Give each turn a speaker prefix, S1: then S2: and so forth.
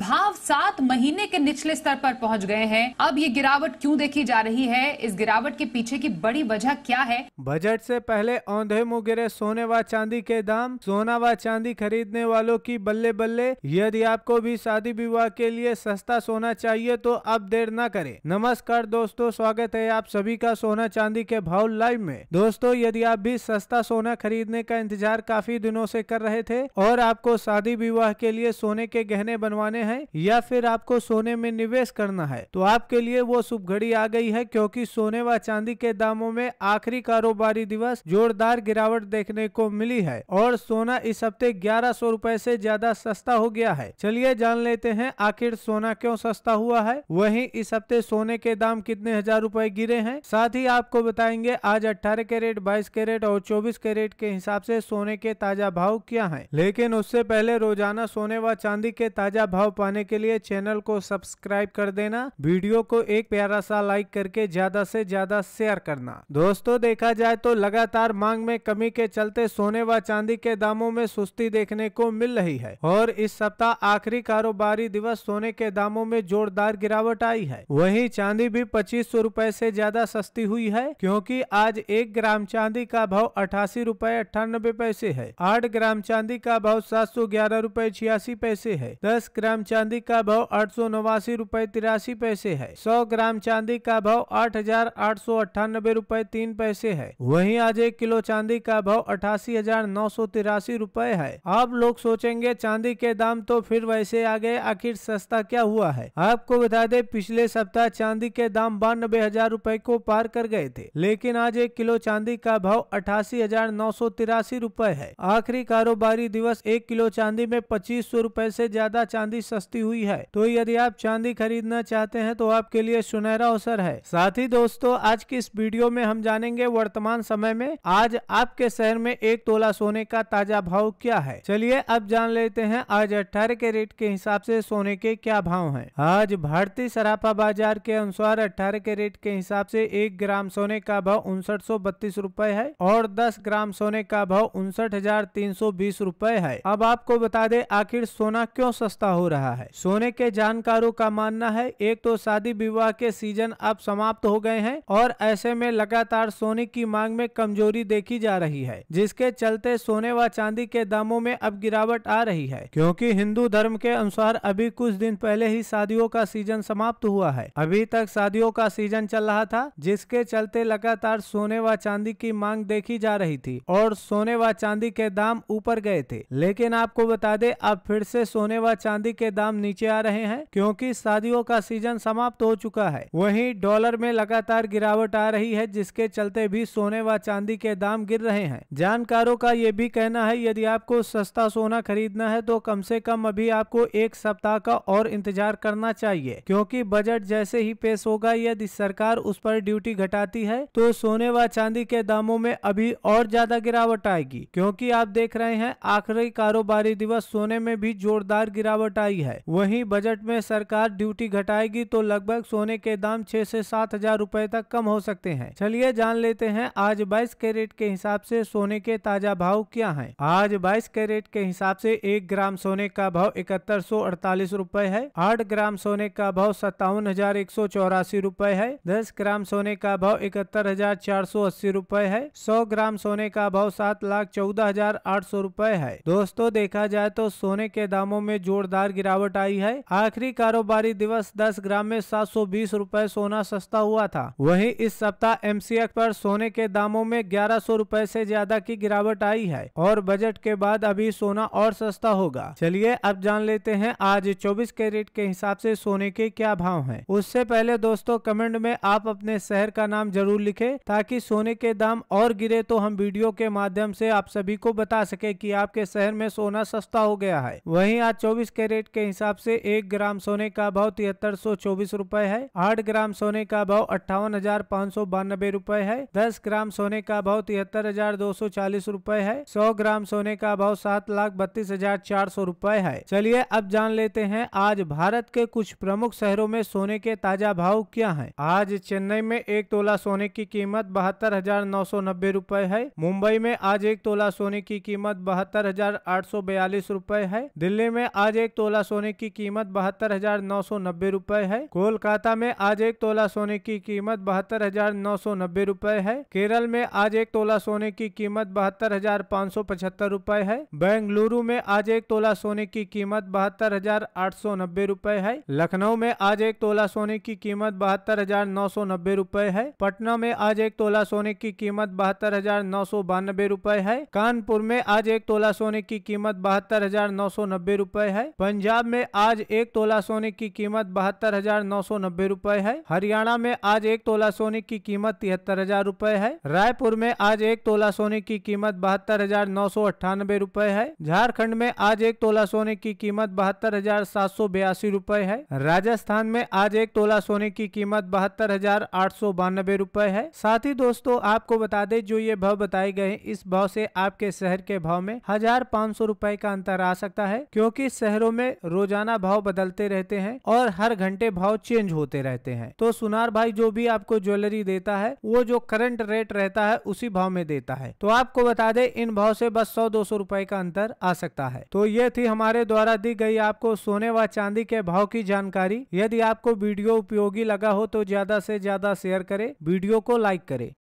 S1: भाव सात महीने के निचले स्तर पर पहुंच गए हैं अब ये गिरावट क्यों देखी जा रही है इस गिरावट के पीछे की बड़ी वजह क्या है बजट से पहले औंधे मुँह गिरे सोने व चांदी के दाम सोना व चांदी खरीदने वालों की बल्ले बल्ले यदि आपको भी शादी विवाह के लिए सस्ता सोना चाहिए तो अब देर न करे नमस्कार दोस्तों स्वागत है आप सभी का सोना चांदी के भाव लाइव में दोस्तों यदि आप भी सस्ता सोना खरीदने का इंतजार काफी दिनों ऐसी कर रहे थे और आपको शादी विवाह के लिए सोने के गहने बनवाने हैं या फिर आपको सोने में निवेश करना है तो आपके लिए वो शुभ घड़ी आ गई है क्योंकि सोने व चांदी के दामों में आखिरी कारोबारी दिवस जोरदार गिरावट देखने को मिली है और सोना इस हफ्ते ग्यारह सौ रूपए ऐसी ज्यादा सस्ता हो गया है चलिए जान लेते हैं आखिर सोना क्यों सस्ता हुआ है वही इस हफ्ते सोने के दाम कितने हजार रूपए गिरे हैं साथ ही आपको बताएंगे आज अठारह कैरेट बाईस कैरेट और चौबीस कैरेट के हिसाब से सोने के ताजा भाव क्या है लेकिन उससे पहले रोजाना सोने व चांदी के ताजा भाव पाने के लिए चैनल को सब्सक्राइब कर देना वीडियो को एक प्यारा सा लाइक करके ज्यादा से ज्यादा शेयर करना दोस्तों देखा जाए तो लगातार मांग में कमी के चलते सोने व चांदी के दामों में सुस्ती देखने को मिल रही है और इस सप्ताह आखिरी कारोबारी दिवस सोने के दामों में जोरदार गिरावट आई है वही चांदी भी पच्चीस सौ रूपए ऐसी ज्यादा सस्ती हुई है क्योंकि आज एक ग्राम चांदी का भाव अठासी रूपए अठानबे पैसे है आठ ग्राम चांदी का भाव सात सौ ग्यारह रूपए छियासी पैसे है दस ग्राम ग्राम चांदी का भाव आठ सौ नवासी रूपए तिरासी पैसे है सौ ग्राम चांदी का भाव आठ हजार आठ सौ अठानबे रूपए तीन पैसे है वहीं आज एक किलो चांदी का भाव अठासी हजार नौ सौ तिरासी रूपए है आप लोग सोचेंगे चांदी के दाम तो फिर वैसे आ गए आखिर सस्ता क्या हुआ है आपको बता दे पिछले सप्ताह चांदी के दाम बानबे हजार रूपए को पार कर गए थे लेकिन आज एक किलो चांदी का भाव अठासी हजार नौ सौ तिरासी रूपए है आखिरी कारोबारी दिवस एक किलो चांदी में पच्चीस सौ रूपए ऐसी ज्यादा चांदी सस्ती हुई है तो यदि आप चांदी खरीदना चाहते हैं तो आपके लिए सुनहरा अवसर है साथ ही दोस्तों आज की इस वीडियो में हम जानेंगे वर्तमान समय में आज आपके शहर में एक तोला सोने का ताजा भाव क्या है चलिए अब जान लेते हैं आज अठारह के रेट के हिसाब से सोने के क्या भाव हैं। आज भारतीय सराफा बाजार के अनुसार अठारह के रेट के हिसाब से एक ग्राम सोने का भाव उनसठ सौ बत्तीस रूपए है और दस ग्राम सोने का भाव उनसठ हजार तीन सौ बीस रूपए है अब आपको बता दे आखिर सोना क्यों सस्ता हो रहा है रहा है सोने के जानकारों का मानना है एक तो शादी विवाह के सीजन अब समाप्त हो गए हैं और ऐसे में लगातार सोने की मांग में कमजोरी देखी जा रही है जिसके चलते सोने व चांदी के दामों में अब गिरावट आ रही है क्योंकि हिंदू धर्म के अनुसार अभी कुछ दिन पहले ही शादियों का सीजन समाप्त हुआ है अभी तक शादियों का सीजन चल रहा था जिसके चलते लगातार सोने व चांदी की मांग देखी जा रही थी और सोने व चांदी के दाम ऊपर गए थे लेकिन आपको बता दे अब फिर से सोने व चांदी के के दाम नीचे आ रहे हैं क्योंकि शादियों का सीजन समाप्त हो चुका है वहीं डॉलर में लगातार गिरावट आ रही है जिसके चलते भी सोने व चांदी के दाम गिर रहे हैं जानकारों का ये भी कहना है यदि आपको सस्ता सोना खरीदना है तो कम से कम अभी आपको एक सप्ताह का और इंतजार करना चाहिए क्योंकि बजट जैसे ही पेश होगा यदि सरकार उस पर ड्यूटी घटाती है तो सोने व चांदी के दामों में अभी और ज्यादा गिरावट आएगी क्योंकि आप देख रहे हैं आखिरी कारोबारी दिवस सोने में भी जोरदार गिरावट आई गई है वहीं बजट में सरकार ड्यूटी घटाएगी तो लगभग सोने के दाम छह से सात हजार रूपए तक कम हो सकते हैं चलिए जान लेते हैं आज बाईस कैरेट के हिसाब से सोने के ताजा भाव क्या है आज बाईस कैरेट के हिसाब से एक ग्राम सोने का भाव इकहत्तर सौ अड़तालीस रूपए है आठ ग्राम सोने का भाव सत्तावन हजार एक सौ चौरासी रूपए है दस ग्राम सोने का भाव इकहत्तर हजार चार सौ अस्सी रूपए है सौ ग्राम सोने का भाव सात लाख चौदह हजार आठ सौ रूपए है दोस्तों देखा जाए तो सोने के दामों में जोरदार गिरा गिरावट आई है आखिरी कारोबारी दिवस 10 ग्राम में सात सौ बीस रूपए सोना सस्ता हुआ था वहीं इस सप्ताह एम पर सोने के दामों में ग्यारह सौ रूपए ऐसी ज्यादा की गिरावट आई है और बजट के बाद अभी सोना और सस्ता होगा चलिए अब जान लेते हैं आज चौबीस कैरेट के हिसाब ऐसी सोने के क्या भाव है उससे पहले दोस्तों कमेंट में आप अपने शहर का नाम जरूर लिखे ताकि सोने के दाम और गिरे तो हम वीडियो के माध्यम से आप सभी को बता सके कि आपके शहर में सोना सस्ता हो गया है वहीं आज 24 कैरेट के हिसाब से एक ग्राम सोने का भाव तिहत्तर सौ चौबीस रूपए है आठ ग्राम सोने का भाव अट्ठावन हजार पाँच सौ बानबे रूपए है दस ग्राम सोने का भाव तिहत्तर हजार दो सौ चालीस रूपए है सौ ग्राम सोने का भाव सात लाख बत्तीस हजार चार सौ रूपए है चलिए अब जान लेते हैं आज भारत के कुछ प्रमुख शहरों में सोने के ताजा भाव क्या है आज चेन्नई में एक तोला सोने की कीमत बहत्तर हजार नौ सौ नब्बे रूपए है मुंबई में आज एक तोला सोने की कीमत बहत्तर हजार आठ सौ बयालीस रूपए है दिल्ली में आज एक तोला सोने की कीमत बहत्तर हजार नौ सौ नब्बे रूपए है कोलकाता में आज एक तोला सोने की कीमत बहत्तर हजार नौ सौ नब्बे रूपए है केरल में आज एक तोला सोने की कीमत बहत्तर हजार पाँच सौ पचहत्तर रूपए है बेंगलुरु में आज एक तोला सोने की कीमत बहत्तर हजार आठ सौ नब्बे रूपए है लखनऊ में आज एक तोला सोने की कीमत बहत्तर हजार नौ सौ नब्बे रूपए है पटना में आज एक तोला सोने की कीमत बहत्तर हजार नौ सौ बानबे रूपए है कानपुर में आज एक तोला सोने की कीमत बहत्तर हजार नौ सौ नब्बे रूपए है पंजाब पंजाब में आज एक तोला सोने की कीमत बहत्तर हजार नौ सौ नब्बे रूपए है हरियाणा में आज एक तोला सोने की कीमत तिहत्तर हजार रूपए है रायपुर में आज एक तोला सोने की कीमत बहत्तर हजार नौ सौ अट्ठानबे रूपए है झारखंड में आज एक तोला सोने की कीमत बहत्तर हजार सात सौ बयासी रूपए है राजस्थान में आज एक तोला सोने की कीमत बहत्तर हजार आठ सौ बानबे रूपए है साथ ही दोस्तों आपको बता दें जो ये भाव बताए गए इस भाव से आपके शहर के भाव में हजार पाँच सौ रूपए का अंतर आ सकता है क्योंकि शहरों में रोजाना भाव बदलते रहते हैं और हर घंटे भाव चेंज होते रहते हैं तो सुनार भाई जो भी आपको ज्वेलरी देता है वो जो करंट रेट रहता है उसी भाव में देता है तो आपको बता दे इन भाव से बस सौ दो सौ रूपए का अंतर आ सकता है तो ये थी हमारे द्वारा दी गई आपको सोने व चांदी के भाव की जानकारी यदि आपको वीडियो उपयोगी लगा हो तो ज्यादा से ज्यादा शेयर करें वीडियो को लाइक करें